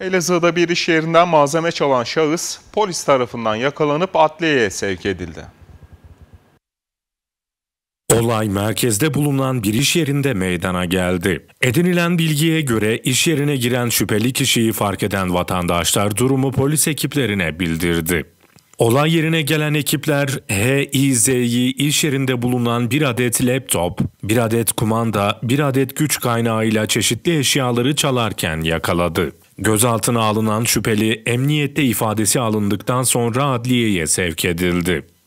Elazığ'da bir iş yerinden malzeme çalan şahıs polis tarafından yakalanıp adliyeye sevk edildi. Olay merkezde bulunan bir iş yerinde meydana geldi. Edinilen bilgiye göre iş yerine giren şüpheli kişiyi fark eden vatandaşlar durumu polis ekiplerine bildirdi. Olay yerine gelen ekipler HİZ'yi iş yerinde bulunan bir adet laptop, bir adet kumanda, bir adet güç kaynağıyla çeşitli eşyaları çalarken yakaladı. Gözaltına alınan şüpheli emniyette ifadesi alındıktan sonra adliyeye sevk edildi.